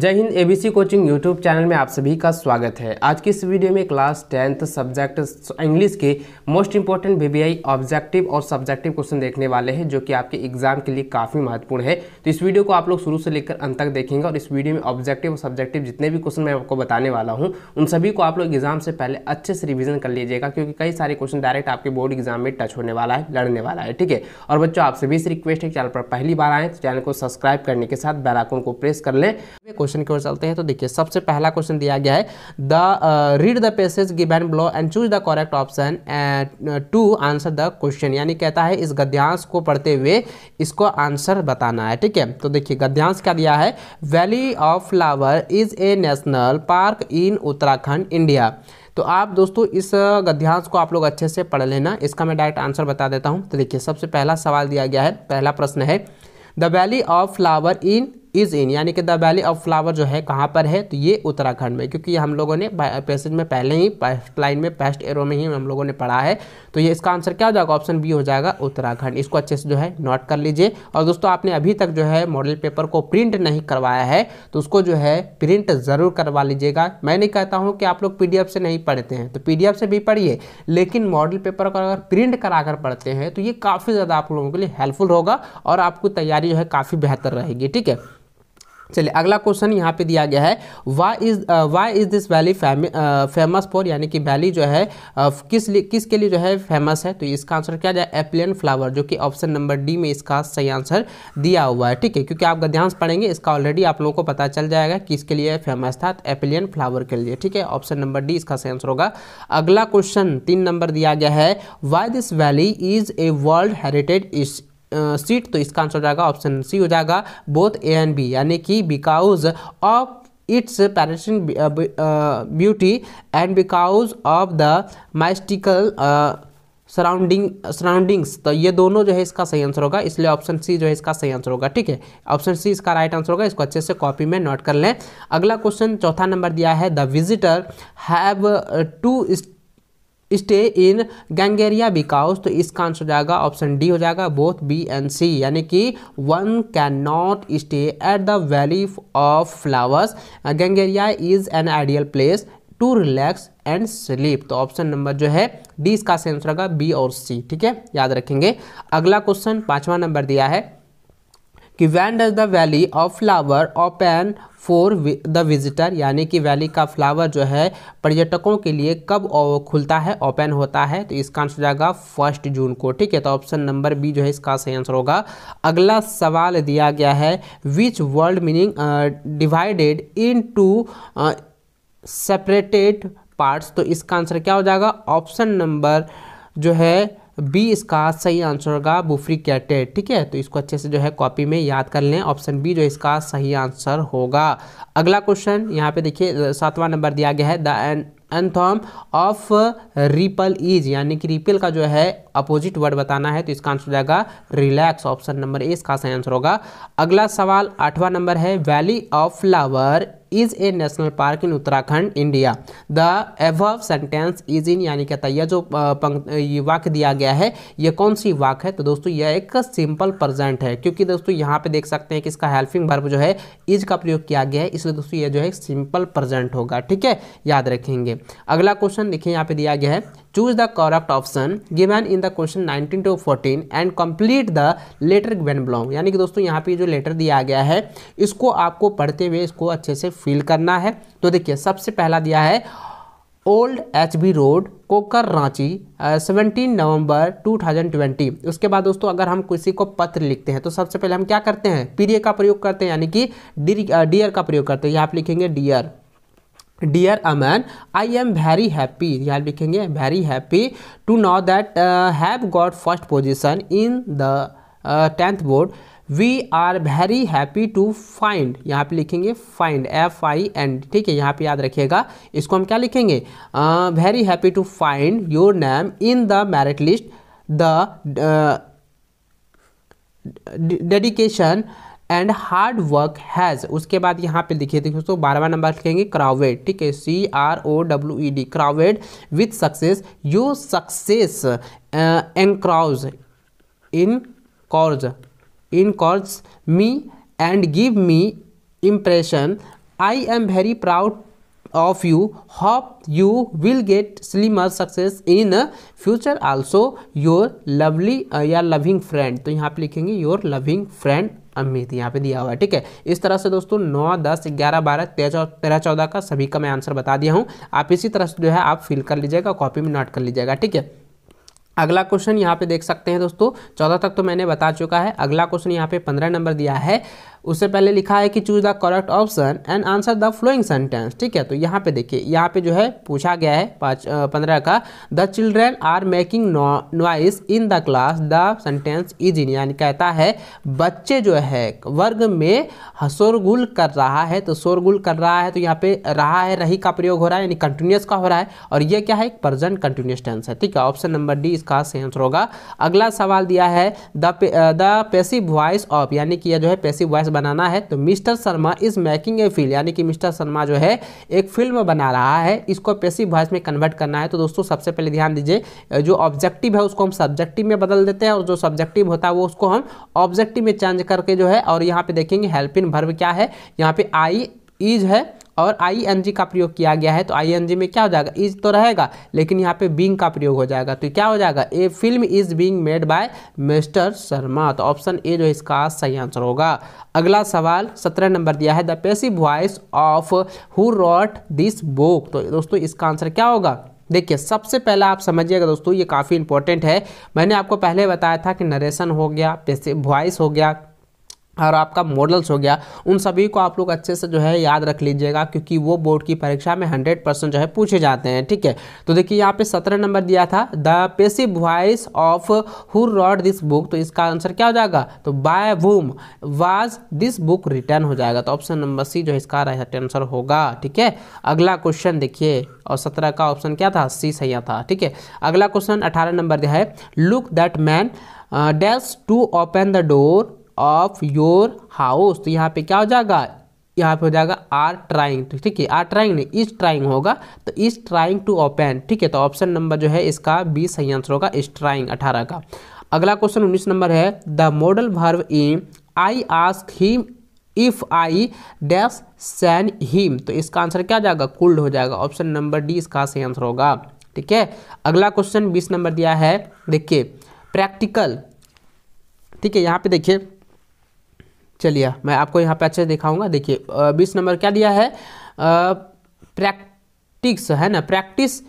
जय Hind ABC coaching YouTube channel में आप सभी का स्वागत है आज की इस वीडियो में क्लास टेंथ सब्जेक्ट इंग्लिश के मोस्ट इंपॉर्टेंट बीबीआई ऑब्जेक्टिव और सब्जेक्टिव क्वेश्चन देखने वाले हैं जो कि आपके एग्जाम के लिए काफ़ी महत्वपूर्ण है तो इस वीडियो को आप लोग शुरू से लेकर अंत तक देखेंगे और इस वीडियो में ऑब्जेक्टिव और सब्जेक्टिव जितने भी क्वेश्चन मैं आपको बताने वाला हूँ उन सभी को आप लोग एग्जाम से पहले अच्छे से रिविजन कर लीजिएगा क्योंकि कई सारे क्वेश्चन डायरेक्ट आपके बोर्ड एग्जाम में टच होने वाला है लड़ने वाला है ठीक है और बच्चों आप सभी से रिक्वेस्ट है चैनल पर पहली बार आए तो चैनल को सब्सक्राइब करने के साथ बैलाकोन को प्रेस कर लें क्वेश्चन की ओर चलते हैं तो देखिए सबसे पहला क्वेश्चन दिया गया है the read the passage given below and choose the correct option to answer the question यानी कहता है इस गद्यांश को पढ़ते हुए इसको आंसर बताना है ठीक है तो देखिए गद्यांश क्या दिया है valley of flower is a national park in Uttarakhand India तो आप दोस्तों इस गद्यांश को आप लोग अच्छे से पढ़ लेना इसका मैं डायरेक्ट आंसर बता देता हूँ तो देखिए सबसे पहला सवाल दिया गया है पहला प्रश्न है the valley of flower in is in यानी कि द वैली ऑफ फ्लावर जो है कहाँ पर है तो ये उत्तराखंड में क्योंकि हम लोगों ने पैसेज में पहले ही फर्स्ट लाइन में फर्स्ट एरो में ही हम लोगों ने पढ़ा है तो ये इसका आंसर क्या हो जाएगा ऑप्शन बी हो जाएगा उत्तराखंड इसको अच्छे से जो है नोट कर लीजिए और दोस्तों आपने अभी तक जो है मॉडल पेपर को प्रिंट नहीं करवाया है तो उसको जो है प्रिंट ज़रूर करवा लीजिएगा मैं नहीं कहता हूँ कि आप लोग पी से नहीं पढ़ते हैं तो पी से भी पढ़िए लेकिन मॉडल पेपर को अगर प्रिंट करा कर पढ़ते हैं तो ये काफ़ी ज़्यादा आप लोगों के लिए हेल्पफुल होगा और आपको तैयारी जो है काफ़ी बेहतर रहेगी ठीक है चलिए अगला क्वेश्चन यहाँ पे दिया गया है why is why is this valley famous for यानी कि वैली जो है uh, किस लिए किसके लिए जो है फेमस है तो इसका आंसर क्या जाए एप्लियन फ्लावर जो कि ऑप्शन नंबर डी में इसका सही आंसर दिया हुआ है ठीक है क्योंकि आप गध्यांश पढ़ेंगे इसका ऑलरेडी आप लोगों को पता चल जाएगा किसके लिए फेमस था तो एप्लियन फ्लावर के लिए ठीक है ऑप्शन नंबर डी इसका सही आंसर होगा अगला क्वेश्चन तीन नंबर दिया गया है why this valley is a world heritage site तो इसका आंसर हो जाएगा ऑप्शन सी हो जाएगा बोथ ए एंड बी यानी कि because of its parenting beauty and because of the mystical surrounding surroundings तो ये दोनों जो है इसका सही आंसर होगा इसलिए ऑप्शन सी जो है इसका सही आंसर होगा ठीक है ऑप्शन सी इसका राइट आंसर होगा इसको अच्छे से कॉपी में नोट कर लें अगला क्वेश्चन चौथा नंबर दिया है the visitor have to stay in Ghangaria because तो इसका आंसर हो जाएगा ऑप्शन डी हो जाएगा बोथ बी एंड सी यानी कि one can not stay at the valley of flowers Ghangaria is an ideal place to relax and sleep तो option number जो है डी इसका आंसर होगा बी और सी ठीक है याद रखेंगे अगला क्वेश्चन पांचवा नंबर दिया है कि when does the valley of flower open for the visitor यानी कि वैली का फ्लावर जो है पर्यटकों के लिए कब खुलता है ओपन होता है तो इसका आंसर जाएगा फर्स्ट जून को ठीक है तो ऑप्शन नंबर बी जो है इसका सही आंसर होगा अगला सवाल दिया गया है which world meaning divided into separated parts तो इसका आंसर क्या हो जाएगा ऑप्शन नंबर जो है बी इसका सही आंसर होगा बुफरी कैटेड ठीक है तो इसको अच्छे से जो है कॉपी में याद कर लें ऑप्शन बी जो इसका सही आंसर होगा अगला क्वेश्चन यहाँ पे देखिए सातवां नंबर दिया गया है the anthem of ripple is यानी कि रिपल का जो है अपोजिट वर्ड बताना है तो इसका आंसर हो जाएगा रिलैक्स ऑप्शन नंबर ए इसका सही आंसर होगा अगला सवाल आठवां नंबर है valley of flower is a national park in Uttarakhand India the above sentence is in यानी कहता है यह जो वाक्य दिया गया है यह कौन सी वाक है तो दोस्तों यह एक सिंपल प्रजेंट है क्योंकि दोस्तों यहाँ पे देख सकते हैं कि इसका हेल्पिंग वर्ब जो है इज का प्रयोग किया गया है इसलिए दोस्तों यह जो है सिंपल प्रजेंट होगा ठीक है याद रखेंगे अगला क्वेश्चन देखिए यहाँ पे दिया गया है choose the correct option given in the question 19 to 14 and complete the letter given below यानी कि दोस्तों यहाँ पे जो लेटर दिया गया है इसको आपको पढ़ते हुए इसको अच्छे से फील करना है तो देखिए सबसे पहला दिया है old H B road Kokar Ranchi seventeen November 2020 उसके बाद दोस्तों अगर हम किसी को पत्र लिखते हैं तो सबसे पहले हम क्या करते हैं पीरिय का प्रयोग करते हैं यानी कि डियर का प्रयोग करते हैं यहाँ आप लिखेंगे dear dear Aman I am very happy यहाँ लिखेंगे very happy to know that have got first position in the tenth board we are very happy to find यहाँ पे लिखेंगे फाइंड एफ आई एंड ठीक है यहाँ पे याद रखिएगा इसको हम क्या लिखेंगे very happy to find your name in the merit list the dedication uh, and hard work has उसके बाद यहाँ पे लिखिए देखिए दोस्तों बारहवा नंबर लिखेंगे क्राउवेड ठीक है C R O W E D crowned with success your success encourages encourage encourage me and give me impression I am very proud of you hope you will get similar success in future also your lovely या loving friend तो यहाँ पे लिखेंगे your loving friend Amit यहाँ पे दिया हुआ है ठीक है इस तरह से दोस्तों नौ दस ग्यारह बारह तेरह तेरह चौदह का सभी का मैं आंसर बता दिया हूँ आप इसी तरह से जो है आप फिल कर लीजिएगा कॉपी में नोट कर लीजिएगा ठीक है अगला क्वेश्चन यहाँ पे देख सकते हैं दोस्तों चौदह तक तो मैंने बता चुका है अगला क्वेश्चन यहाँ पे पंद्रह नंबर दिया है उससे पहले लिखा है कि choose the correct option and answer the following sentence ठीक है तो यहाँ पे देखिए यहाँ पे जो है पूछा गया है पाँच पंद्रह का the children are making noise in the class the sentence is in यानी कहता है बच्चे जो है वर्ग में शोरगुल कर रहा है तो शोरगुल कर रहा है तो यहाँ पे रहा है रही का प्रयोग हो रहा है यानी कंटिन्यूस का हो रहा है और यह क्या है एक प्रजेंट कंटिन्यूस टेंस है ठीक है ऑप्शन नंबर डी इसका सही आंसर होगा अगला सवाल दिया है the pay, the passive voice of यानी कि यह जो है पेसिव वॉइस बनाना है तो mister Sharma is making a film यानी कि मिस्टर शर्मा जो है एक फिल्म बना रहा है इसको पेसिव वॉइस में कन्वर्ट करना है तो दोस्तों सबसे पहले ध्यान दीजिए जो ऑब्जेक्टिव है उसको हम सब्जेक्टिव में बदल देते हैं और जो सब्जेक्टिव होता है वो उसको हम ऑब्जेक्टिव में चेंज करके जो है और यहाँ पे देखेंगे हेल्पिन भर्व क्या है यहाँ पे आई इज है और आई का प्रयोग किया गया है तो आई में क्या हो जाएगा इज तो रहेगा लेकिन यहाँ पे बींग का प्रयोग हो जाएगा तो क्या हो जाएगा a film is being made by mister Sharma तो ऑप्शन ए जो इसका सही आंसर होगा अगला सवाल सत्रह नंबर दिया है the passive voice of who wrote this book तो दोस्तों इसका आंसर क्या होगा देखिए सबसे पहला आप समझिएगा दोस्तों ये काफ़ी इंपॉर्टेंट है मैंने आपको पहले बताया था कि नरेशन हो गया पेसिव वॉइस हो गया और आपका मॉडल्स हो गया उन सभी को आप लोग अच्छे से जो है याद रख लीजिएगा क्योंकि वो बोर्ड की परीक्षा में हंड्रेड परसेंट जो है पूछे जाते हैं ठीक है तो देखिए यहाँ पे सत्रह नंबर दिया था the passive voice of who wrote this book तो इसका आंसर क्या हो जाएगा तो by whom was this book written हो जाएगा तो ऑप्शन नंबर सी जो है इसका राइट आंसर होगा ठीक है अगला क्वेश्चन देखिए और सत्रह का ऑप्शन क्या था सी सही था ठीक है अगला क्वेश्चन अठारह नंबर दिया है look that man dash to open the door of your house तो यहाँ पे क्या हो जाएगा यहाँ पे हो जाएगा आर ट्राइंग ठीक है आर ट्राइंग नहीं इस ट्राइंग होगा तो इस ट्राइंग टू ओपन ठीक है तो ऑप्शन नंबर जो है इसका बी सही आंसर होगा इस ट्राइंग अठारह का अगला क्वेश्चन उन्नीस नंबर है the modal verb in I ask him if I dash send him तो इसका आंसर क्या जाएगा कुल्ड हो जाएगा ऑप्शन नंबर डी इसका सही आंसर होगा ठीक है अगला क्वेश्चन बीस नंबर दिया है देखिए प्रैक्टिकल ठीक है यहाँ पे देखिए चलिए मैं आपको यहाँ पे अच्छे से दिखाऊंगा देखिए बीस नंबर क्या दिया है प्रैक्टिक्स है ना प्रैक्टिस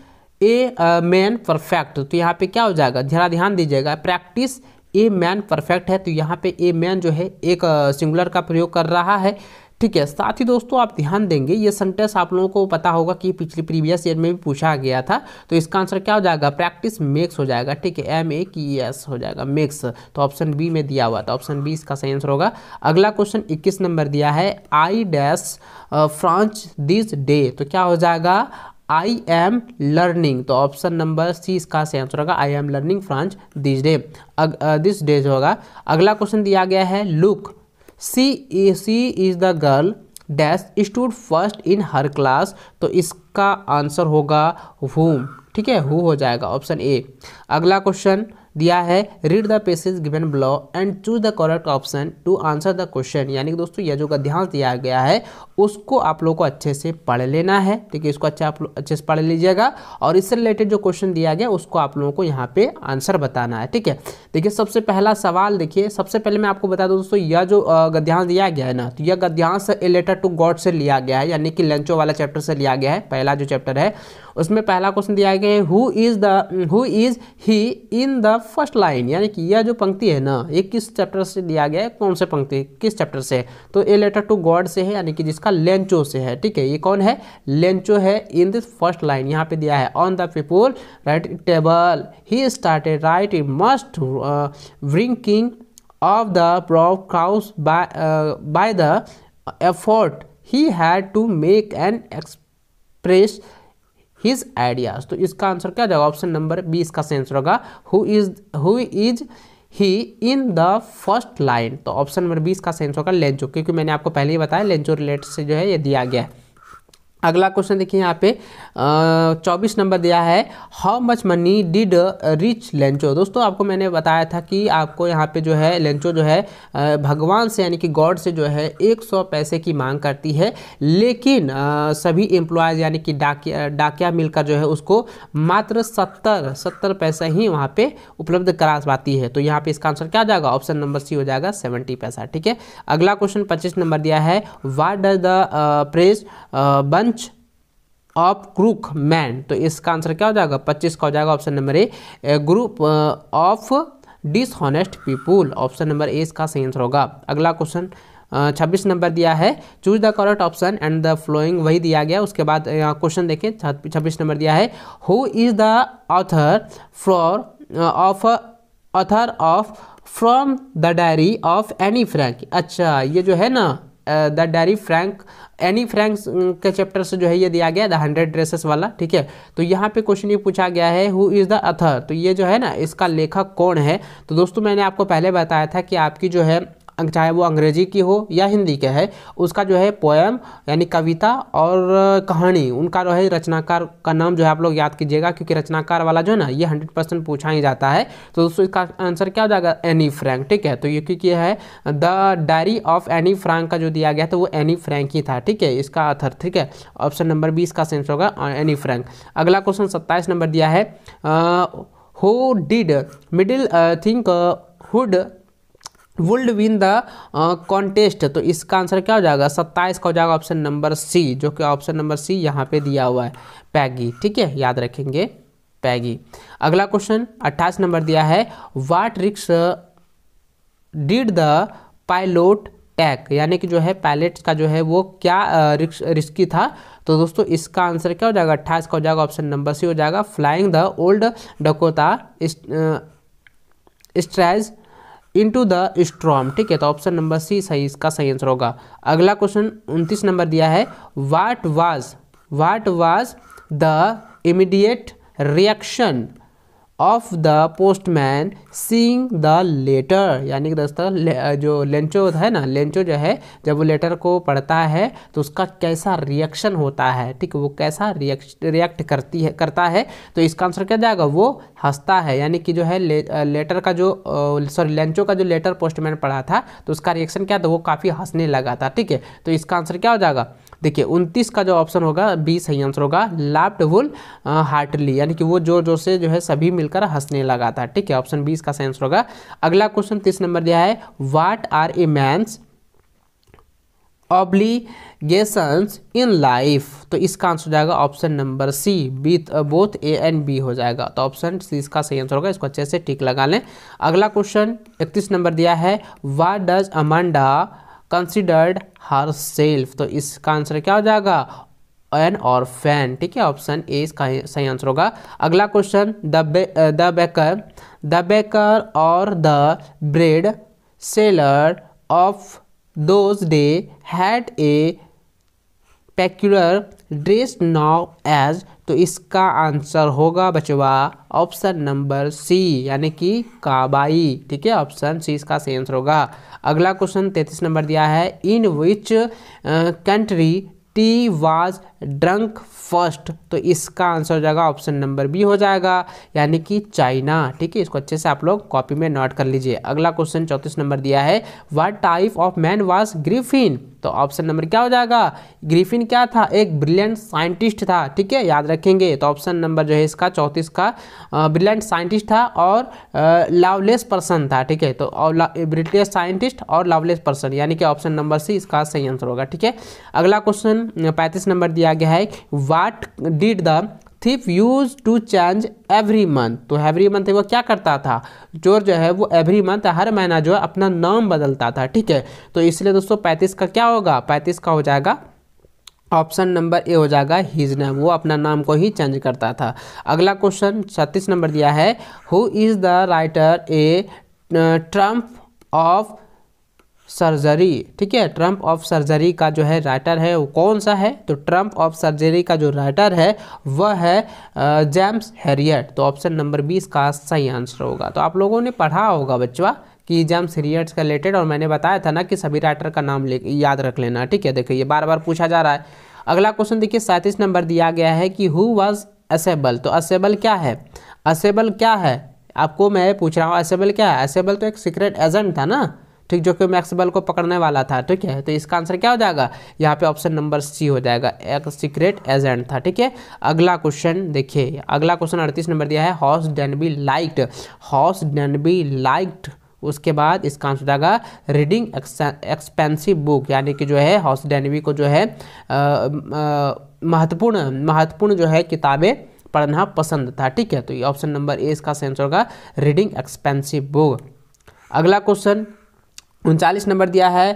ए मैन परफेक्ट तो यहाँ पे क्या हो जाएगा ध्यान ध्यान दीजिएगा प्रैक्टिस ए मैन परफेक्ट है तो यहाँ पे ए मैन जो है एक सिंगुलर का प्रयोग कर रहा है ठीक है साथ ही दोस्तों आप ध्यान देंगे ये सेंटेंस आप लोगों को पता होगा कि पिछले प्रीवियस ईयर में भी पूछा गया था तो इसका आंसर क्या हो जाएगा प्रैक्टिस मेक्स हो जाएगा ठीक है एम ए की एस हो जाएगा मेक्स तो ऑप्शन बी में दिया हुआ था ऑप्शन बी इसका सही आंसर होगा अगला क्वेश्चन इक्कीस नंबर दिया है I dash French this day तो क्या हो जाएगा आई एम लर्निंग तो ऑप्शन नंबर सी इसका सही आंसर होगा I am learning French this day this day होगा अगला क्वेश्चन दिया गया है look see see is the girl dash stood first in her class तो इसका आंसर होगा हुम ठीक है हु हो जाएगा ऑप्शन ए अगला क्वेश्चन दिया है read the passage given below and choose the correct option to answer the question यानी कि दोस्तों यह जो ध्यान दिया गया है उसको आप लोग को अच्छे से पढ़ लेना है ठीक है इसको अच्छा आप लोग अच्छे से पढ़ लीजिएगा और इससे रिलेटेड जो क्वेश्चन दिया गया उसको आप लोगों को यहाँ पे आंसर बताना है ठीक है देखिए सबसे पहला सवाल देखिए सबसे पहले मैं आपको बता दूँ दोस्तों यह जो गद्यांश दिया गया है ना तो यह गद्यांश ए लेटर टू गॉड से लिया गया है यानी कि लंचो वाला चैप्टर से लिया गया है पहला जो चैप्टर है उसमें पहला क्वेश्चन दिया गया है who is the who is he in the first line यानी कि यह जो पंक्ति है ना ये किस चैप्टर से दिया गया है कौन से पंक्ति किस चैप्टर से तो ए लेटर टू गॉड से है यानी कि जिसका लेंचो से है ठीक है ये कौन है लेंचो है इन दिस फर्स्ट लाइन यहाँ पे दिया है on the people right table he started right must blinking of the proof crowds by the effort he had to make an express his ideas तो इसका आंसर क्या जाएगा option number B इसका answer होगा who is who is he in the first line तो option number B इसका answer होगा Lencho क्योंकि मैंने आपको पहले ही बताया लेंचो रिलेट से जो है ये दिया गया है अगला क्वेश्चन देखिए यहाँ पे चौबीस नंबर दिया है how much money did reach Lencho दोस्तों आपको मैंने बताया था कि आपको यहाँ पे जो है लेंचो जो है भगवान से यानी कि गॉड से जो है एक सौ पैसे की मांग करती है लेकिन आ, सभी एम्प्लॉयज़ यानी कि डाकिया डाकिया मिलकर जो है उसको मात्र सत्तर सत्तर पैसा ही वहाँ पे उपलब्ध करा पाती है तो यहाँ पे इसका आंसर क्या जाएगा ऑप्शन नंबर सी हो जाएगा सेवेंटी पैसा ठीक है अगला क्वेश्चन पच्चीस नंबर दिया है what does the press bun bunch of crook man तो इसका आंसर क्या हो जाएगा पच्चीस का हो जाएगा option number A group of dishonest people option number A इसका सही आंसर होगा अगला क्वेश्चन uh, छब्बीस नंबर दिया है choose the correct option and the following वही दिया गया उसके बाद क्वेश्चन uh, देखें छब्बीस नंबर दिया है who is the author from of author of from the diary of Anne Frank अच्छा ये जो है ना the diary Frank Anne Frank के चैप्टर से जो है ये दिया गया द हंड्रेड ड्रेसेस वाला ठीक है तो यहाँ पे क्वेश्चन ये पूछा गया है हु इज़ द अथर तो ये जो है ना इसका लेखक कौन है तो दोस्तों मैंने आपको पहले बताया था कि आपकी जो है चाहे वो अंग्रेजी की हो या हिंदी के है उसका जो है पोएम यानी कविता और कहानी उनका जो है रचनाकार का नाम जो है आप लोग याद कीजिएगा क्योंकि रचनाकार वाला जो है ना ये हंड्रेड परसेंट पूछा ही जाता है तो दोस्तों इसका आंसर क्या हो जाएगा एनी फ्रैंक ठीक है तो ये क्योंकि है the diary of Anne Frank का जो दिया गया था वो एनी फ्रैंक ही था ठीक है इसका आथर ठीक है ऑप्शन नंबर बी इसका सेंस होगा एनी फ्रैंक अगला क्वेश्चन सत्ताईस नंबर दिया है who did middle think hood would win the contest तो इसका आंसर क्या हो जाएगा सत्ताईस का हो जाएगा ऑप्शन नंबर सी जो कि ऑप्शन नंबर सी यहाँ पे दिया हुआ है पैगी ठीक है याद रखेंगे पैगी अगला क्वेश्चन अट्ठाईस नंबर दिया है वाट रिक्स डिड द पायलोट टैक यानी कि जो है पायलट का जो है वो क्या रिक्स रिस्की था तो दोस्तों इसका आंसर क्या हो जाएगा अट्ठाईस का हो जाएगा ऑप्शन नंबर सी हो जाएगा flying the old Dakota straight into the storm ठीक है तो ऑप्शन नंबर सी सही इसका सही आंसर होगा अगला क्वेश्चन उनतीस नंबर दिया है what was what was the immediate reaction of the postman seeing the letter यानी कि दोस्तों जो लेंचो है ना लेंचो जो है जब वो लेटर को पढ़ता है तो उसका कैसा रिएक्शन होता है ठीक वो कैसा रिएक्ट रिएक्ट करती है करता है तो इसका आंसर क्या जाएगा वो हंसता है यानी कि जो है ले, लेटर का जो सॉरी लेंचो का जो लेटर पोस्टमैन पढ़ा था तो उसका रिएक्शन क्या था वो काफ़ी हंसने लगा था ठीक है तो इसका आंसर क्या हो जाएगा देखिए उनतीस का जो ऑप्शन होगा बी सही आंसर होगा लाफ्ट वुल हार्टली यानी कि वो जोर जोर से जो है सभी मिलकर हंसने लगा था ठीक है ऑप्शन बी इसका सही आंसर होगा अगला क्वेश्चन तीस नंबर दिया है what are a man's obligations in life तो इसका आंसर हो जाएगा option number C both both A and B हो जाएगा तो ऑप्शन सी इसका सही आंसर होगा इसको अच्छे से टिक लगा लें अगला क्वेश्चन इकतीस नंबर दिया है what does Amanda considered her self तो इसका आंसर क्या हो जाएगा एन और फैन ठीक है ऑप्शन ए इसका सही आंसर होगा अगला question the baker the baker और the bread seller of those day had a peculiar dress now as तो इसका आंसर होगा बचवा ऑप्शन नंबर सी यानी कि काबाई ठीक है ऑप्शन सी इसका सही आंसर होगा अगला क्वेश्चन तैतीस नंबर दिया है in which country tea was drunk first तो इसका आंसर हो जाएगा ऑप्शन नंबर बी हो जाएगा यानी कि चाइना ठीक है इसको अच्छे से आप लोग कॉपी में नोट कर लीजिए अगला क्वेश्चन चौंतीस नंबर दिया है what type of man was Griffin तो ऑप्शन नंबर क्या हो जाएगा ग्रीफिन क्या था एक ब्रिलियंट साइंटिस्ट था ठीक है याद रखेंगे तो ऑप्शन नंबर जो है इसका चौंतीस का ब्रिलियंट साइंटिस्ट था और लवलेस पर्सन था ठीक है तो ब्रिटिश साइंटिस्ट और लवलेस पर्सन यानी कि ऑप्शन नंबर सी इसका सही आंसर होगा ठीक है अगला क्वेश्चन पैंतीस नंबर दिया गया है वा what did the thief use to change every month तो एवरी मंथ वो क्या करता था जो जो है वो एवरी मंथ हर महीना जो है अपना नाम बदलता था ठीक है तो इसलिए दोस्तों पैंतीस का क्या होगा पैंतीस का हो जाएगा ऑप्शन नंबर ए हो जाएगा हिज नेम वो अपना नाम को ही चेंज करता था अगला क्वेश्चन छत्तीस नंबर दिया है who is the writer a triumph of surgery ठीक है ट्रंप ऑफ सर्जरी का जो है राइटर है वो कौन सा है तो ट्रंप ऑफ सर्जरी का जो राइटर है वह है जेम्स हेरियट तो ऑप्शन नंबर बीस का सही आंसर होगा तो आप लोगों ने पढ़ा होगा बच्चा कि जेम्स हेरियट्स का रिलेटेड और मैंने बताया था ना कि सभी राइटर का नाम ले याद रख लेना ठीक है देखिए ये बार बार पूछा जा रहा है अगला क्वेश्चन देखिए सैंतीस नंबर दिया गया है कि हु वॉज असेबल तो असेबल क्या है असेबल क्या है आपको मैं पूछ रहा हूँ असेबल क्या है असेबल तो एक सीक्रेट एजेंट था ना ठीक जो कि मैक्सवेल को पकड़ने वाला था ठीक है तो इसका आंसर क्या हो जाएगा यहाँ पे ऑप्शन नंबर सी हो जाएगा एक सीक्रेट एजेंट था ठीक है अगला क्वेश्चन देखिए अगला क्वेश्चन अड़तीस नंबर दिया है हॉस डेनबी लाइक्ड हॉस बी लाइक्ड उसके बाद इसका आंसर जाएगा रीडिंग एक्सपेंसिव बुक यानी कि जो है हॉस डेनवी को जो है महत्वपूर्ण महत्वपूर्ण जो है किताबें पढ़ना पसंद था ठीक है तो ये ऑप्शन नंबर ए इसका सेंसर होगा रीडिंग एक्सपेंसिव बुक अगला क्वेश्चन उनचालीस नंबर दिया है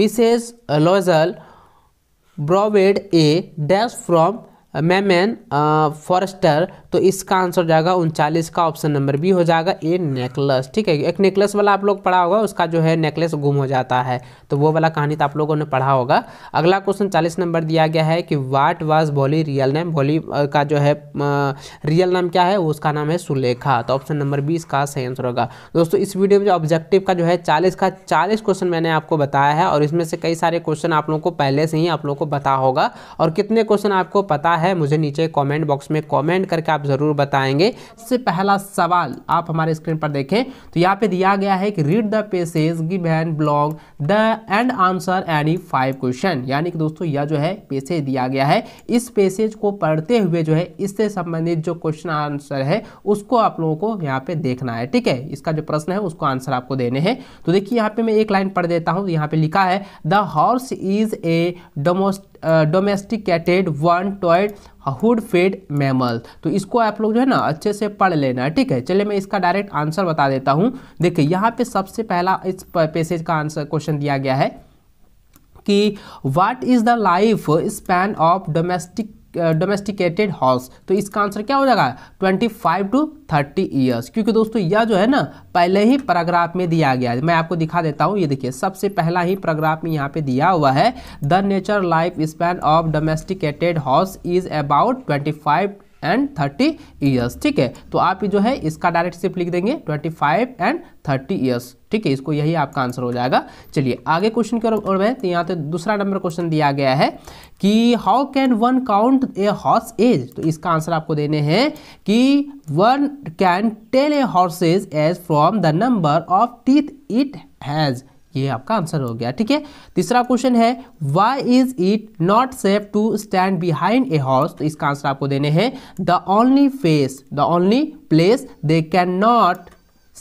Mrs Loisel borrowed a dash from मैमैन फॉरेस्टर तो इसका आंसर हो जाएगा उनचालीस का ऑप्शन नंबर बी हो जाएगा ए नेकलेस ठीक है एक नेकलेस वाला आप लोग पढ़ा होगा उसका जो है नेकलेस गुम हो जाता है तो वो वाला कहानी तो आप लोगों ने पढ़ा होगा अगला क्वेश्चन चालीस नंबर दिया गया है कि what was Bholi real name Bholi का जो है रियल नाम क्या है उसका नाम है सुलेखा तो ऑप्शन नंबर बी इसका सही आंसर होगा दोस्तों इस वीडियो में जो ऑब्जेक्टिव का जो है चालीस का चालीस क्वेश्चन मैंने आपको बताया है और इसमें से कई सारे क्वेश्चन आप लोगों को पहले से ही आप लोगों को पता होगा और कितने क्वेश्चन आपको पता है है मुझे नीचे कमेंट बॉक्स में कमेंट करके आप ज़रूर बताएंगे इससे पहला सवाल आप हमारे स्क्रीन पर देखें तो यहाँ पे दिया गया है कि read the passage given below the and answer any five question यानी कि दोस्तों यह जो है पेसेज दिया गया है इस पेसेज को पढ़ते हुए जो है इससे संबंधित जो क्वेश्चन आंसर है उसको आप लोगों को यहाँ पे देखना है ठीक है इसका जो प्रश्न है उसको आंसर आपको देने हैं तो देखिए यहाँ पे मैं एक लाइन पढ़ देता हूँ यहाँ पे लिखा है the horse is a domest domesticated one toed hoofed fed mammal तो इसको आप लोग जो है ना अच्छे से पढ़ लेना ठीक है चलिए मैं इसका डायरेक्ट आंसर बता देता हूँ देखिए यहाँ पे सबसे पहला इस पैसेज का आंसर क्वेश्चन दिया गया है कि what is the life span of domestic domesticated horse तो इसका आंसर क्या हो जाएगा 25 टू 30 ईयर्स क्योंकि दोस्तों यह जो है ना पहले ही पैराग्राफ में दिया गया है मैं आपको दिखा देता हूँ ये देखिए सबसे पहला ही पैराग्राफ में यहाँ पे दिया हुआ है the nature life span of domesticated horse is about twenty and thirty years ठीक है तो आप जो है इसका डायरेक्ट सिर्फ लिख देंगे twenty five and thirty years ठीक है इसको यही आपका आंसर हो जाएगा चलिए आगे क्वेश्चन की ओर बढ़े तो यहाँ पे दूसरा नंबर क्वेश्चन दिया गया है कि how can one count a horse age तो इसका आंसर आपको देने हैं कि one can tell a horse's age from the number of teeth it has ये आपका आंसर हो गया ठीक है तीसरा क्वेश्चन है why is it not safe to stand behind a house तो इसका आंसर आपको देने हैं the only face the only place they can not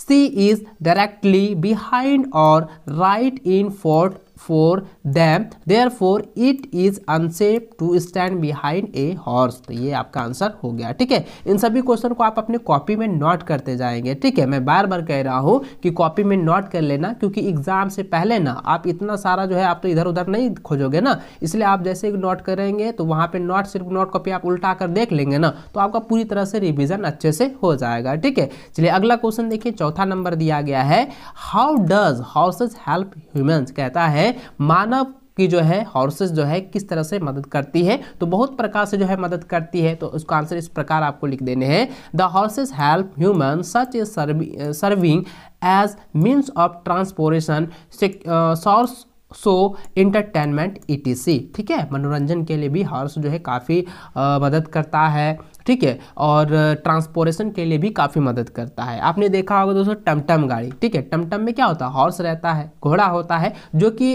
see is directly behind or right in front for them therefore it is unsafe to stand behind a horse तो ये आपका answer हो गया ठीक है इन सभी क्वेश्चन को आप अपने कॉपी में नोट करते जाएंगे ठीक है मैं बार बार कह रहा हूँ कि कॉपी में नोट कर लेना क्योंकि एग्जाम से पहले ना आप इतना सारा जो है आप तो इधर उधर नहीं खोजोगे ना इसलिए आप जैसे नोट करेंगे तो वहाँ पर नोट सिर्फ नोट कॉपी आप उल्टा कर देख लेंगे ना तो आपका पूरी तरह से रिविजन अच्छे से हो जाएगा ठीक है चलिए अगला क्वेश्चन देखिए चौथा नंबर दिया गया है how does horses help humans कहता है मानव की जो है हॉर्सेस जो है किस तरह से मदद करती है तो बहुत प्रकार से जो है मदद करती है तो उसका आंसर इस प्रकार आपको लिख देने हैं the horses help human such is serving as means of transportation source so entertainment etc ठीक है मनोरंजन के लिए भी हॉर्स जो है काफ़ी मदद करता है ठीक है और ट्रांसपोरेशन के लिए भी काफ़ी मदद करता है आपने देखा होगा दोस्तों टमटम गाड़ी ठीक है टमटम में क्या होता है हॉर्स रहता है घोड़ा होता है जो कि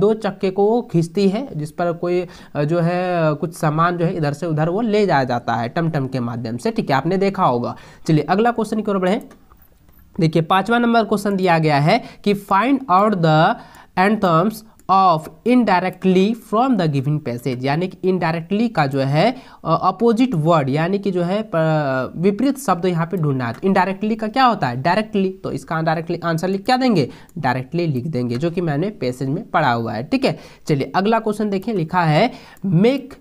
दो चक्के को खींचती है जिस पर कोई जो है कुछ सामान जो है इधर से उधर वो ले जाया जाता है टमटम के माध्यम से ठीक है आपने देखा होगा चलिए अगला क्वेश्चन की ओर बढ़ें देखिए पाँचवा नंबर क्वेश्चन दिया गया है कि find out the antonyms of indirectly from the giving passage यानी कि इनडायरेक्टली का जो है अपोजिट वर्ड यानी कि जो है विपरीत शब्द यहाँ पे ढूंढना है इनडायरेक्टली तो का क्या होता है डायरेक्टली तो इसका डायरेक्टली आंसर लिख क्या देंगे डायरेक्टली लिख देंगे जो कि मैंने पैसेज में पढ़ा हुआ है ठीक है चलिए अगला क्वेश्चन देखिए लिखा है make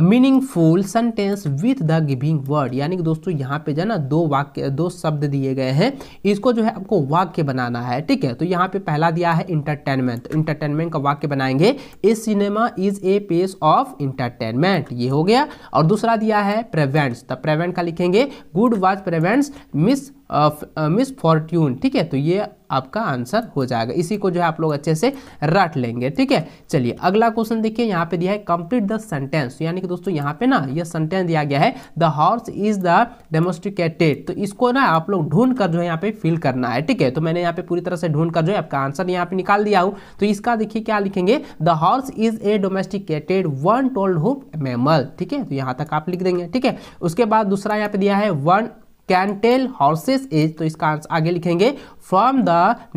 meaningful sentence with the giving word यानी कि दोस्तों यहाँ पे जो है ना दो वाक्य दो शब्द दिए गए हैं इसको जो है आपको वाक्य बनाना है ठीक है तो यहाँ पे पहला दिया है इंटरटेनमेंट इंटरटेनमेंट का वाक्य बनाएंगे a cinema is a piece of entertainment ये हो गया और दूसरा दिया है प्रेवेंट्स द प्रेवेंट का लिखेंगे good was prevents miss misfortune ठीक है तो ये आपका आंसर हो जाएगा इसी को जो है आप लोग अच्छे से रट लेंगे ठीक है चलिए अगला क्वेश्चन देखिए यहाँ पे दिया है कंप्लीट द सेंटेंस यानी कि दोस्तों यहाँ पे ना ये सेंटेंस दिया गया है the horse is the domesticated तो इसको ना आप लोग ढूंढ कर जो है यहाँ पे फिल करना है ठीक है तो मैंने यहाँ पे पूरी तरह से ढूंढ कर जो है आपका आंसर यहाँ पे निकाल दिया हूँ तो इसका देखिए क्या लिखेंगे the horse is a domesticated one टोल्ड हुप मेमल ठीक है तो यहाँ तक आप लिख देंगे ठीक है उसके बाद दूसरा यहाँ पे दिया है one can tell horses is तो इसका आंसर आगे लिखेंगे from the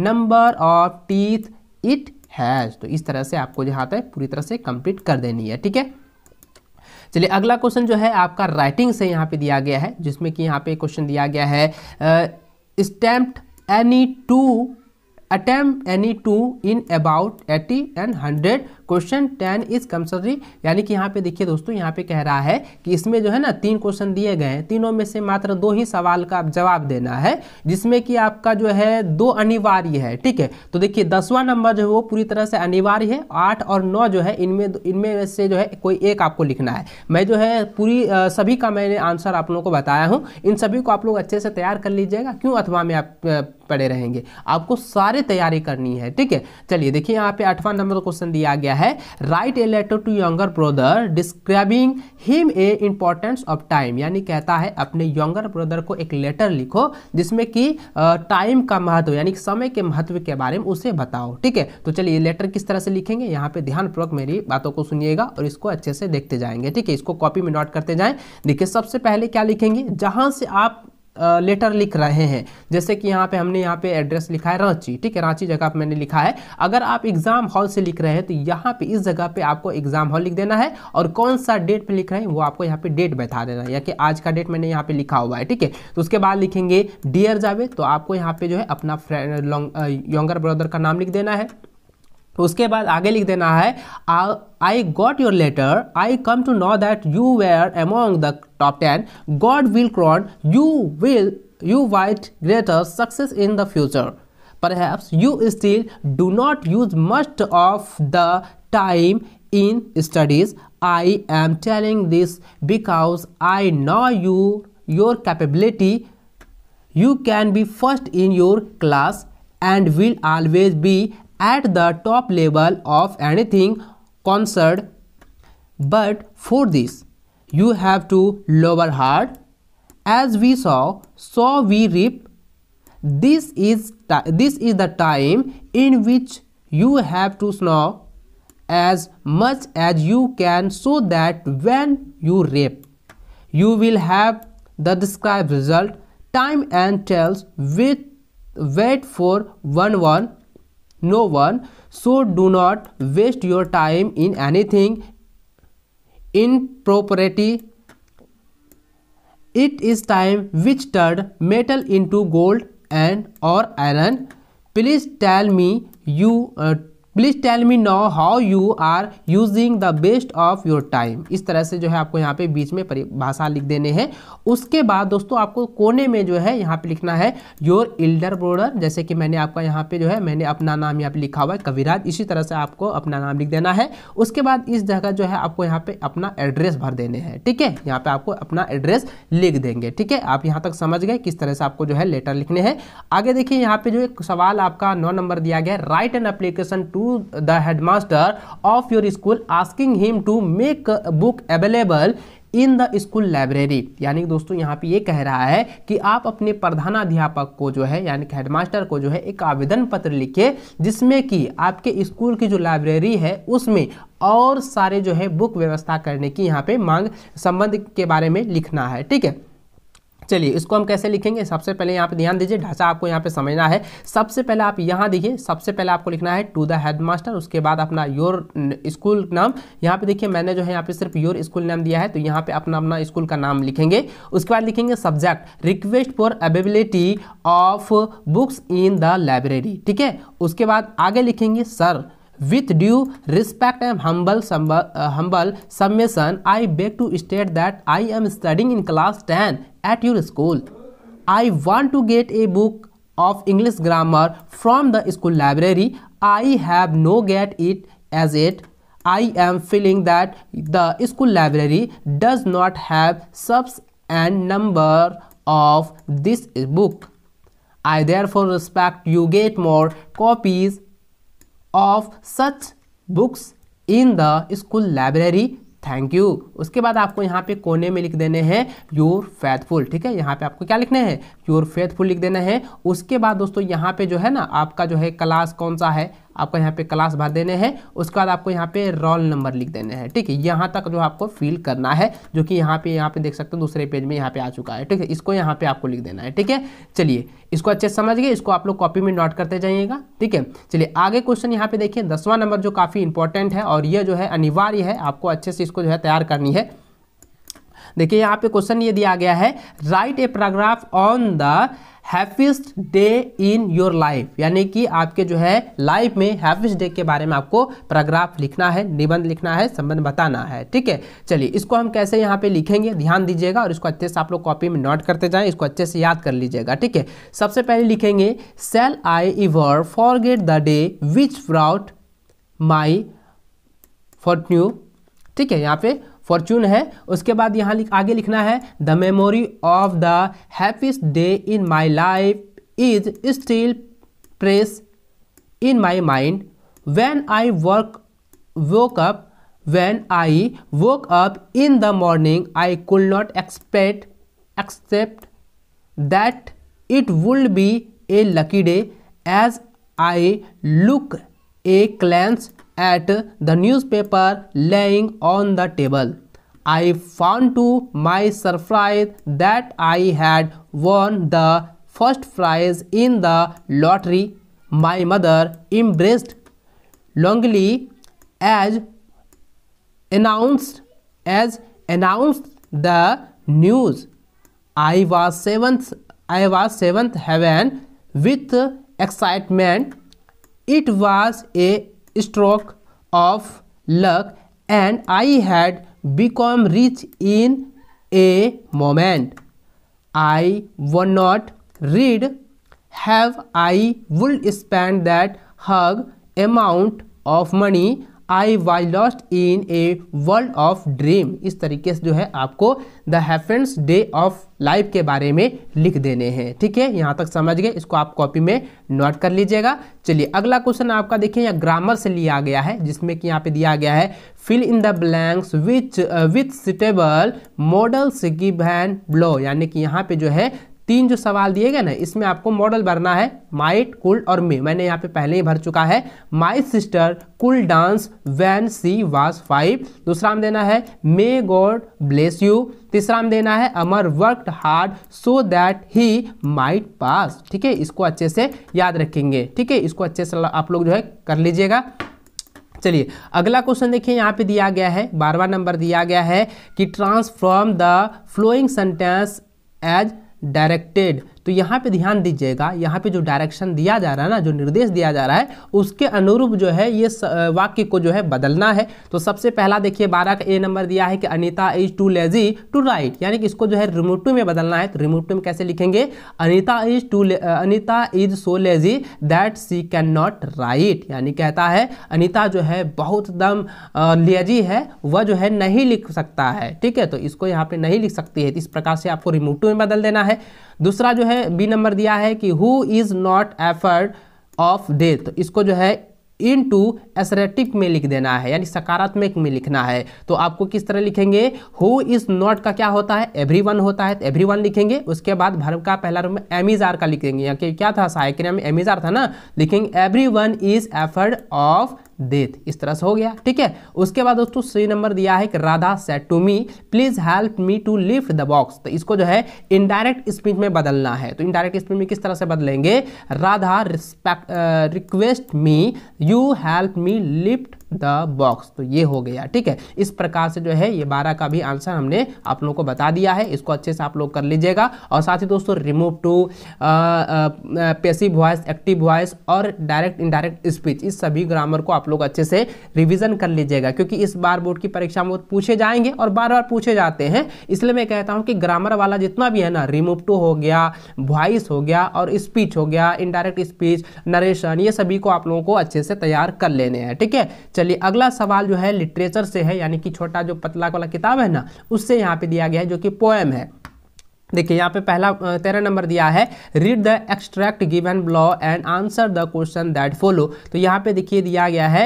number of teeth it has तो इस तरह से आपको जहां तक पूरी तरह से कंप्लीट कर देनी है ठीक है चलिए अगला क्वेश्चन जो है आपका राइटिंग से यहाँ पे दिया गया है जिसमें कि यहाँ पे क्वेश्चन दिया गया है attempt any two attempt any two in about eighty and hundred question ten is compulsory यानी कि यहाँ पे देखिए दोस्तों यहाँ पे कह रहा है कि इसमें जो है ना तीन क्वेश्चन दिए गए हैं तीनों में से मात्र दो ही सवाल का आप जवाब देना है जिसमें कि आपका जो है दो अनिवार्य है ठीक है तो देखिए दसवां नंबर जो है वो पूरी तरह से अनिवार्य है आठ और नौ जो है इनमें इनमें से जो है कोई एक आपको लिखना है मैं जो है पूरी सभी का मैंने आंसर आप लोगों को बताया हूँ इन सभी को आप लोग अच्छे से तैयार कर लीजिएगा क्यों अथवा में आप पड़े रहेंगे आपको सारे तैयारी करनी है ठीक है चलिए देखिए यहाँ पे आठवां नंबर क्वेश्चन दिया गया है write a letter to younger brother describing him a importance of time यानी कहता है अपने यंगर ब्रदर को एक लेटर लिखो जिसमें कि टाइम का महत्व यानी समय के महत्व के बारे में उसे बताओ ठीक है तो चलिए लेटर किस तरह से लिखेंगे यहाँ पे ध्यानपूर्वक मेरी बातों को सुनिएगा और इसको अच्छे से देखते जाएंगे ठीक है इसको कॉपी में नोट करते जाएं देखिए सबसे पहले क्या लिखेंगे जहाँ से आप लेटर लिख रहे हैं जैसे कि यहाँ पे हमने यहाँ पे एड्रेस लिखा है रांची ठीक है रांची जगह पे मैंने लिखा है अगर आप एग्ज़ाम हॉल से लिख रहे हैं तो यहाँ पे इस जगह पे आपको एग्ज़ाम हॉल लिख देना है और कौन सा डेट पे लिख रहे हैं वो आपको यहाँ पे डेट बता देना है या कि आज का डेट मैंने यहाँ पे लिखा हुआ है ठीक है तो उसके बाद लिखेंगे डियर जावेद तो आपको यहाँ पे जो है अपना फ्रेंड यंगर ब्रदर का नाम लिख देना है तो उसके बाद आगे लिख देना है I got your letter I come to know that you were among the top ten God will crown you will you with greater success in the future perhaps you still do not use most of the time in studies I am telling this because I know you your capability you can be first in your class and will always be at the top level of anything concerned but for this you have to lower hard as we saw so we reap this is this is the time in which you have to snow as much as you can so that when you reap you will have the described result time and tells with wait for one one no one so do not waste your time in anything impropriety it is time which turned metal into gold and or iron please tell me you uh, please tell me no how you are using the best of your time इस तरह से जो है आपको यहाँ पे बीच में परिभाषा लिख देने हैं उसके बाद दोस्तों आपको कोने में जो है यहाँ पे लिखना है योर इल्डर ब्रोडर जैसे कि मैंने आपका यहाँ पे जो है मैंने अपना नाम यहाँ पे लिखा हुआ है कविराज इसी तरह से आपको अपना नाम लिख देना है उसके बाद इस जगह जो है आपको यहाँ पे अपना एड्रेस भर देने हैं ठीक है यहाँ पे आपको अपना एड्रेस लिख देंगे ठीक है आप यहाँ तक समझ गए किस तरह से आपको जो है लेटर लिखने हैं आगे देखिए यहाँ पे जो एक सवाल आपका नौ नंबर दिया गया है write an application to to the headmaster of your school asking him to make a book in the school library यानी कि दोस्तों यहाँ पे ये कह रहा है कि आप अपने प्रधानाध्यापक को जो है यानी कि हेडमास्टर को जो है एक आवेदन पत्र लिखे जिसमें कि आपके स्कूल की जो लाइब्रेरी है उसमें और सारे जो है बुक व्यवस्था करने की यहाँ पे मांग संबंध के बारे में लिखना है ठीक है चलिए इसको हम कैसे लिखेंगे सबसे पहले यहाँ पे ध्यान दीजिए ढांचा आपको यहाँ पे समझना है सबसे पहले आप यहाँ देखिए सबसे पहले आपको लिखना है टू द हेड मास्टर उसके बाद अपना योर स्कूल नाम यहाँ पे देखिए मैंने जो है यहाँ पे सिर्फ योर स्कूल नाम दिया है तो यहाँ पे अपना अपना स्कूल का नाम लिखेंगे उसके बाद लिखेंगे subject request for availability of books in the library ठीक है उसके बाद आगे लिखेंगे sir with due respect and humble humble submission i beg to state that i am studying in class 10 at your school. I want to get a book of English grammar from the school library. I have no get it as it. I am feeling that the school library does not have subs and number of this book. I therefore respect you get more copies of such books in the school library thank you उसके बाद आपको यहाँ पे कोने में लिख देने हैं योर फैथफुल ठीक है यहाँ पे आपको क्या लिखने हैं योर फैथफुल लिख देना है उसके बाद दोस्तों यहाँ पे जो है ना आपका जो है क्लास कौन सा है आपको यहाँ पे क्लास भर देने हैं उसके बाद आपको यहाँ पे रोल नंबर लिख देने हैं ठीक है यहाँ तक जो आपको फिल करना है जो कि यहाँ पे यहाँ पे देख सकते हो दूसरे पेज में यहाँ पे आ चुका है ठीक है इसको यहाँ पे आपको लिख देना है ठीक है चलिए इसको अच्छे से समझ गए इसको आप लोग कॉपी में नोट करते जाइएगा ठीक है चलिए आगे क्वेश्चन यहाँ पे देखिए दसवां नंबर जो काफ़ी इंपॉर्टेंट है और ये जो है अनिवार्य है आपको अच्छे से इसको जो है तैयार करनी है देखिए यहाँ पे क्वेश्चन ये दिया गया है write a paragraph on the happiest day in your life यानी कि आपके जो है लाइफ में हैप्पीस्ट डे के बारे में आपको पैराग्राफ लिखना है निबंध लिखना है संबंध बताना है ठीक है चलिए इसको हम कैसे यहाँ पे लिखेंगे ध्यान दीजिएगा और इसको अच्छे से आप लोग कॉपी में नोट करते जाएं इसको अच्छे से याद कर लीजिएगा ठीक है सबसे पहले लिखेंगे shall I ever forget the day which brought my for ठीक है यहाँ पे फॉर्चून है उसके बाद यहाँ लिख, आगे लिखना है the memory of the happiest day in my life is still fresh in my mind when I work woke up when I woke up in the morning I could not expect except that it would be a lucky day as I look a glance at the newspaper laying on the table. I found to my surprise that I had won the first prize in the lottery. My mother embraced Longley as announced as announced the news. I was seventh I was seventh heaven with excitement. It was a stroke of luck and I had become rich in a moment. I would not read have I would spend that hug amount of money I was lost in a world of dream इस तरीके से जो है आपको the हैपेंस day of life के बारे में लिख देने हैं ठीक है यहाँ तक समझ गए इसको आप कॉपी में नोट कर लीजिएगा चलिए अगला क्वेश्चन आपका देखिए यहाँ ग्रामर से लिया गया है जिसमें कि यहाँ पे दिया गया है fill in the blanks which with suitable modals give and below यानी कि यहाँ पे जो है तीन जो सवाल दिए गए ना इसमें आपको मॉडल भरना है माइट कुल और मे मैंने यहाँ पे पहले ही भर चुका है my sister could dance when she was five दूसरा हम देना है मे गॉड ब्लेस यू तीसरा हम देना है Amar worked hard so that he might pass ठीक है इसको अच्छे से याद रखेंगे ठीक है इसको अच्छे से आप लोग जो है कर लीजिएगा चलिए अगला क्वेश्चन देखिए यहाँ पे दिया गया है बारवा नंबर दिया गया है कि transform the following sentence as directed तो यहाँ पे ध्यान दीजिएगा यहाँ पे जो डायरेक्शन दिया जा रहा है ना जो निर्देश दिया जा रहा है उसके अनुरूप जो है ये वाक्य को जो है बदलना है तो सबसे पहला देखिए बारह का ए नंबर दिया है कि Anita is too lazy to write यानी कि इसको जो है रिमोट में बदलना है तो रिमोट में कैसे लिखेंगे Anita is too Anita is so lazy that she can not write यानी कहता है अनिता जो है बहुत दम लेजी है वह जो है नहीं लिख सकता है ठीक है तो इसको यहाँ पे नहीं लिख सकती है इस प्रकार से आपको रिमोट में बदल देना है दूसरा जो है है बी नंबर दिया है कि who is not afraid of death इसको जो है इन टू एसरेटिक में लिख देना है यानी सकारात्मक में लिखना है तो आपको किस तरह लिखेंगे हु इज़ नॉट का क्या होता है एवरी वन होता है तो एवरी वन लिखेंगे उसके बाद भर्व का पहला रूप में एमिजार का लिखेंगे या क्या था सहायक में एमिजार था ना लिखेंगे every one is afraid of death इस तरह से हो गया ठीक है उसके बाद दोस्तों सी नंबर दिया है कि Radha said to me please help me to lift the box तो इसको जो है इनडायरेक्ट स्पीच में बदलना है तो इनडायरेक्ट स्पीच में किस तरह से बदलेंगे Radha respect request me you help me lift the box तो ये हो गया ठीक है इस प्रकार से जो है ये बारह का भी आंसर हमने आप लोगों को बता दिया है इसको अच्छे से आप लोग कर लीजिएगा और साथ ही दोस्तों remove to passive voice active voice और डायरेक्ट इनडायरेक्ट स्पीच इस सभी ग्रामर को आप लोग अच्छे से रिविजन कर लीजिएगा क्योंकि इस बार बोर्ड की परीक्षा में पूछे जाएंगे और बार बार पूछे जाते हैं इसलिए मैं कहता हूँ कि ग्रामर वाला जितना भी है ना रिमूव टू हो गया वॉइस हो गया और स्पीच हो गया इनडायरेक्ट स्पीच नरेशन ये सभी को आप लोगों को अच्छे से तैयार कर लेने हैं ठीक है चलिए अगला सवाल जो है लिटरेचर से है यानी कि छोटा जो पतला वाला किताब है ना उससे यहाँ पे दिया गया है जो कि पोएम है देखिए यहाँ पे पहला तेरह नंबर दिया है read the extract given below and answer the question that follow तो यहाँ पे देखिए दिया गया है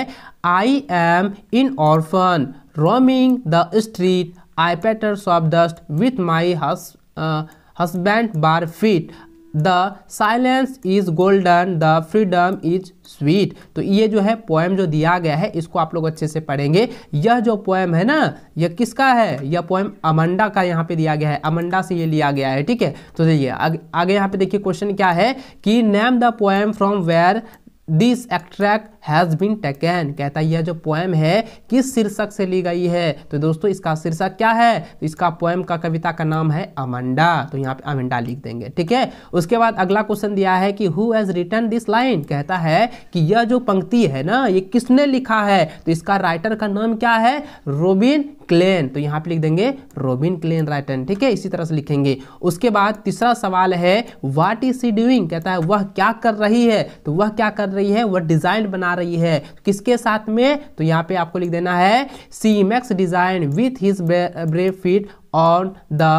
I am an orphan roaming the street I patters of dust with my his husband bare feet the silence is golden the freedom is sweet तो ये जो है पोएम जो दिया गया है इसको आप लोग अच्छे से पढ़ेंगे यह जो पोएम है ना यह किसका है यह पोएम अमंडा का यहाँ पे दिया गया है अमंडा से ये लिया गया है ठीक है तो देखिए आगे यहाँ पे देखिए क्वेश्चन क्या है कि name the poem from where this extract has been taken कहता है यह जो पोएम है किस शीर्षक से ली गई है तो दोस्तों इसका शीर्षक क्या है तो इसका पोएम का कविता का नाम है अमंडा तो यहाँ पे अमंडा लिख देंगे ठीक है उसके बाद अगला क्वेश्चन दिया है कि who has written this line कहता है कि यह जो पंक्ति है ना ये किसने लिखा है तो इसका राइटर का नाम क्या है रोबिन क्लेन तो यहाँ पे लिख देंगे रोबिन क्लेन राइटन ठीक है इसी तरह से लिखेंगे उसके बाद तीसरा सवाल है व्हाट इज सी डूइंग कहता है वह क्या कर रही है तो वह क्या कर रही है वह डिज़ाइन बना रही है किसके साथ में तो यहाँ पे आपको लिख देना है she makes designs with his bare feet on the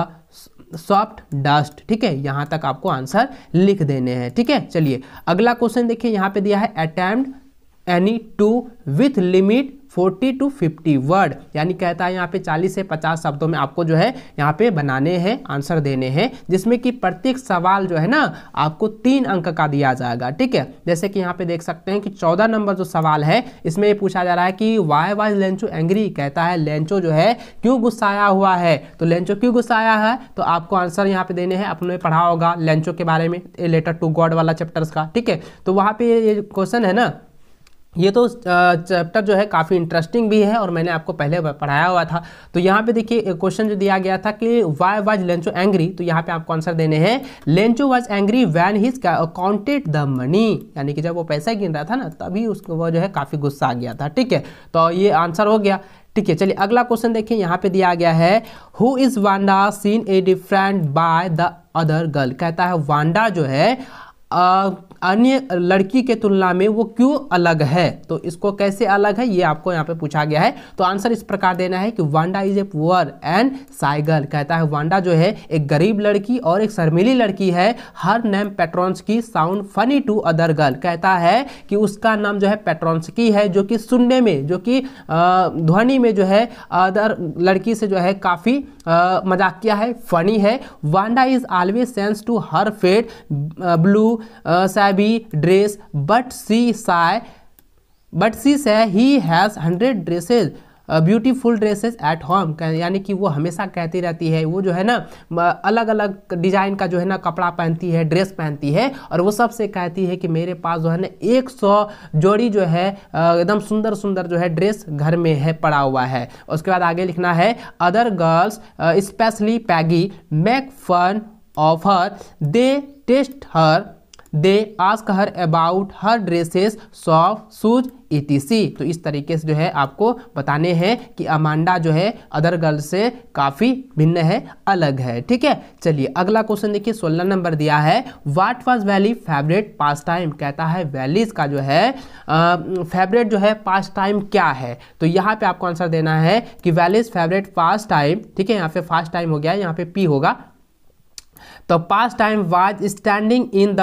soft dust ठीक है यहाँ तक आपको आंसर लिख देने हैं ठीक है चलिए अगला क्वेश्चन देखिए यहाँ पे दिया है attempt any two with limit 40 to 50 word यानी कहता है यहाँ पे 40 से 50 शब्दों में आपको जो है यहाँ पे बनाने हैं आंसर देने हैं जिसमें कि प्रत्येक सवाल जो है ना आपको तीन अंक का दिया जाएगा ठीक है जैसे कि यहाँ पे देख सकते हैं कि चौदह नंबर जो सवाल है इसमें ये पूछा जा रहा है कि वाई वाई लेंचो एंग्री कहता है लेंचो जो है क्यों गुस्साया हुआ है तो लेंचो क्यों गुस्साया है तो आपको आंसर यहाँ पे देने हैं अपने पढ़ा होगा लेंचो के बारे में लेटर टू गॉड वाला चैप्टर्स का ठीक है तो वहाँ पे ये क्वेश्चन है ना ये तो चैप्टर जो है काफ़ी इंटरेस्टिंग भी है और मैंने आपको पहले पढ़ाया हुआ था तो यहाँ पे देखिए क्वेश्चन जो दिया गया था कि वाई वाज लेंचो एंग्री तो यहाँ पे आपको आंसर देने हैं Lencho was angry when his counted the money यानी कि जब वो पैसा गिन रहा था ना तभी उसको वो जो है काफ़ी गुस्सा आ गया था ठीक है तो ये आंसर हो गया ठीक है चलिए अगला क्वेश्चन देखिए यहाँ पे दिया गया है who is Wanda seen a different by the other girl कहता है वांडा जो है अन्य लड़की के तुलना में वो क्यों अलग है तो इसको कैसे अलग है ये आपको यहाँ पे पूछा गया है तो आंसर इस प्रकार देना है कि Wanda is a poor and shy girl कहता है वांडा जो है एक गरीब लड़की और एक शर्मिली लड़की है हर नेम पेट्रॉन्स की sound funny to other girl कहता है कि उसका नाम जो है पेट्रॉन्स की है जो कि सुनने में जो कि ध्वनि में जो है अदर लड़की से जो है काफ़ी मजाकिया है फनी है Wanda is always sense to her faded blue side be dress but she say but she says he has hundred dresses beautiful dresses at home यानी कि वो हमेशा कहती रहती है वो जो है ना अलग अलग डिज़ाइन का जो है ना कपड़ा पहनती है ड्रेस पहनती है और वो सबसे कहती है कि मेरे पास जो है ना एक सौ जोड़ी जो है एकदम सुंदर सुंदर जो है ड्रेस घर में है पड़ा हुआ है उसके बाद आगे लिखना है other girls specially Peggy make fun of her they tease her they ask her about her dresses सॉफ शूज ई तो इस तरीके से जो है आपको बताने हैं कि अमांडा जो है अदर गर्ल से काफ़ी भिन्न है अलग है ठीक है चलिए अगला क्वेश्चन देखिए सोलह नंबर दिया है what was Valli favourite pastime कहता है वैलीज का जो है फेवरेट जो है पास टाइम क्या है तो यहाँ पे आपको आंसर देना है कि वैलीज फेवरेट पास टाइम ठीक है यहाँ पे फास्ट टाइम हो गया यहाँ पे पी होगा तो pastime was standing in the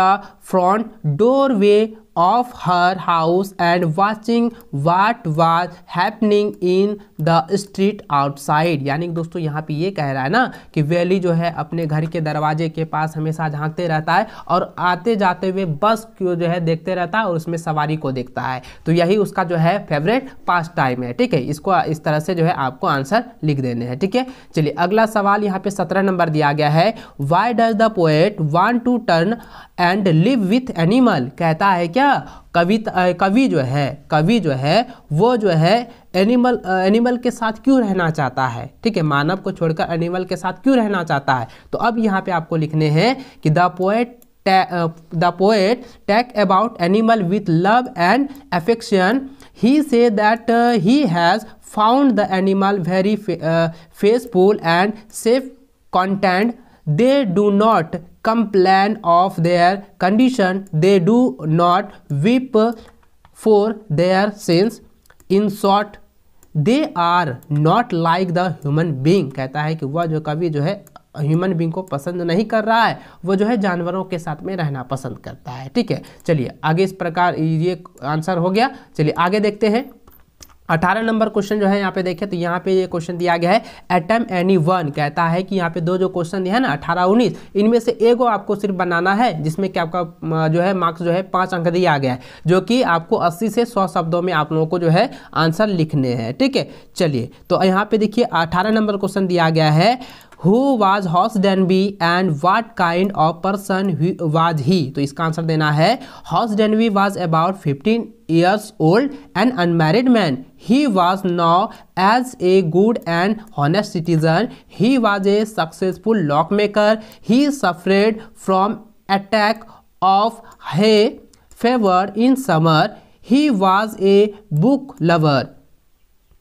door doorway of her house and watching what was happening in the street outside यानी दोस्तों यहाँ पे ये कह रहा है ना कि वैली जो है अपने घर के दरवाजे के पास हमेशा झांकते रहता है और आते जाते हुए बस को जो है देखते रहता है और उसमें सवारी को देखता है तो यही उसका जो है फेवरेट पास टाइम है ठीक है इसको इस तरह से जो है आपको आंसर लिख देने हैं ठीक है चलिए अगला सवाल यहाँ पे सत्रह नंबर दिया गया है why does the poet want to turn and live live with animal कहता है क्या कविता कवि जो है कवि जो है वो जो है एनिमल एनिमल के साथ क्यों रहना चाहता है ठीक है मानव को छोड़कर एनिमल के साथ क्यों रहना चाहता है तो अब यहाँ पे आपको लिखने हैं कि the poet the poet talk about animal with love and affection he say that uh, he has found the animal very fa uh, faithful and safe content they do not complain of their condition they do not weep for their sins in short they are not like the human being कहता है कि वह जो कवि जो है human being को पसंद नहीं कर रहा है वो जो है जानवरों के साथ में रहना पसंद करता है ठीक है चलिए आगे इस प्रकार ये आंसर हो गया चलिए आगे देखते हैं अठारह नंबर क्वेश्चन जो है यहाँ पे देखें तो यहाँ पे ये यह क्वेश्चन दिया गया है एटम एनी वन कहता है कि यहाँ पे दो जो क्वेश्चन दिया है ना अठारह उन्नीस इनमें से एक आपको सिर्फ बनाना है जिसमें कि आपका जो है मार्क्स जो है पाँच अंक दिया गया है जो कि आपको अस्सी से सौ शब्दों में आप लोगों को जो है आंसर लिखने हैं ठीक है चलिए तो यहाँ पे देखिए अठारह नंबर क्वेश्चन दिया गया है who was Horace Danby and what kind of person was he तो इसका आंसर देना है Horace Danby was about fifteen years old and unmarried man he was now as a good and honest citizen he was a successful lock maker he suffered from attack of hay fever in summer he was a book lover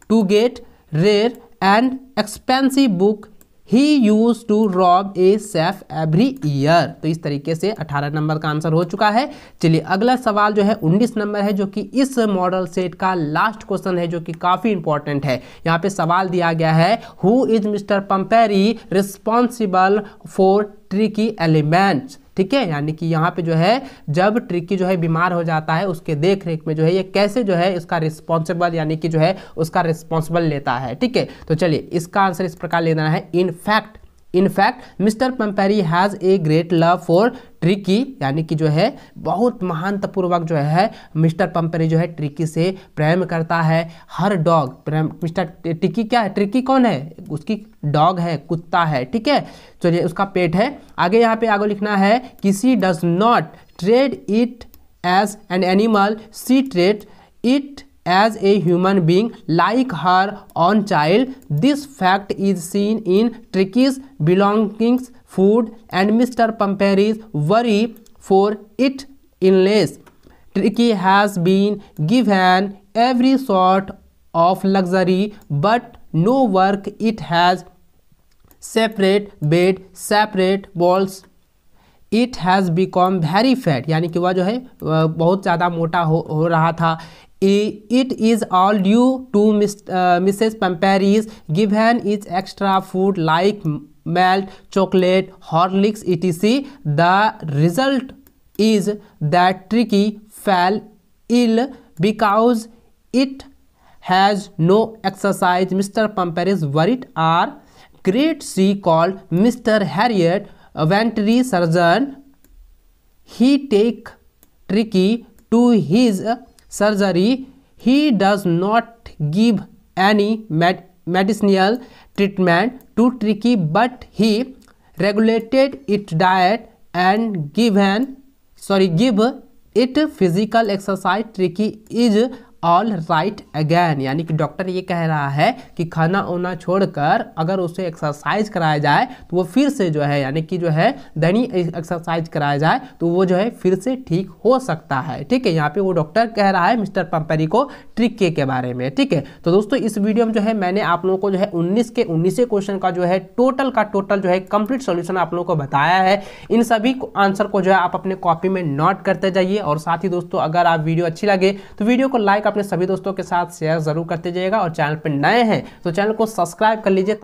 to get rare and expensive book he use to rob a safe every year तो इस तरीके से 18 number का answer हो चुका है चलिए अगला सवाल जो है 19 नंबर है जो कि इस मॉडल सेट का लास्ट क्वेश्चन है जो कि काफ़ी इंपॉर्टेंट है यहाँ पे सवाल दिया गया है who is Mr Pumphrey responsible for Tricki ailments ठीक है यानी कि यहाँ पे जो है जब ट्रिकी जो है बीमार हो जाता है उसके देख रेख में जो है ये कैसे जो है इसका रिस्पॉन्सिबल यानी कि जो है उसका रिस्पॉन्सिबल लेता है ठीक है तो चलिए इसका आंसर इस प्रकार लेना है in fact in fact Mr Pumphrey has a great love for Tricki यानी कि जो है बहुत महानतापूर्वक जो है मिस्टर पंपरी जो है ट्रिकी से प्रेम करता है हर डॉग प्रेम मिस्टर ट्रिकी क्या है ट्रिकी कौन है उसकी डॉग है कुत्ता है ठीक है चलिए उसका पेट है आगे यहाँ पे आगे लिखना है किसी does not treat it as an animal she treat it as a human being like her own child this fact is seen in tricky's belongings food and Mr. Pomperis worry for it unless Turkey has been given every sort of luxury but no work it has separate bed separate balls it has become very fat यानी कि वह जो है बहुत ज़्यादा मोटा हो हो रहा था it is all due to Mrs Pumphrey's given is extra food like melt, chocolate, Horlicks, etc. The result is that Tricky fell ill because it has no exercise. Mr. Pumper is worried. Our great sea called Mr. Harriet, a veterinary surgeon. He take Tricky to his surgery. He does not give any med medicinal treatment too tricky but he regulated its diet and given sorry give it physical exercise tricky is all right again यानी कि doctor ये कह रहा है कि खाना उना छोड़कर अगर उसे एक्सरसाइज कराया जाए तो वो फिर से जो है यानी कि जो है दैनिक एक्सरसाइज कराया जाए तो वो जो है फिर से ठीक हो सकता है ठीक है यहाँ पे वो डॉक्टर कह रहा है मिस्टर पंपेरी को ट्रिक के, के बारे में ठीक है तो दोस्तों इस वीडियो में जो है मैंने आप लोगों को जो है उन्नीस के उन्नीस क्वेश्चन का जो है टोटल का टोटल जो है कंप्लीट सोल्यूशन आप लोगों को बताया है इन सभी आंसर को जो है आप अपने कॉपी में नोट करते जाइए और साथ ही दोस्तों अगर आप वीडियो अच्छी लगे तो वीडियो को लाइक अपने सभी दोस्तों के साथ शेयर जरूर करते जाइएगा और चैनल पर नए हैं तो चैनल को सब्सक्राइब कर लीजिए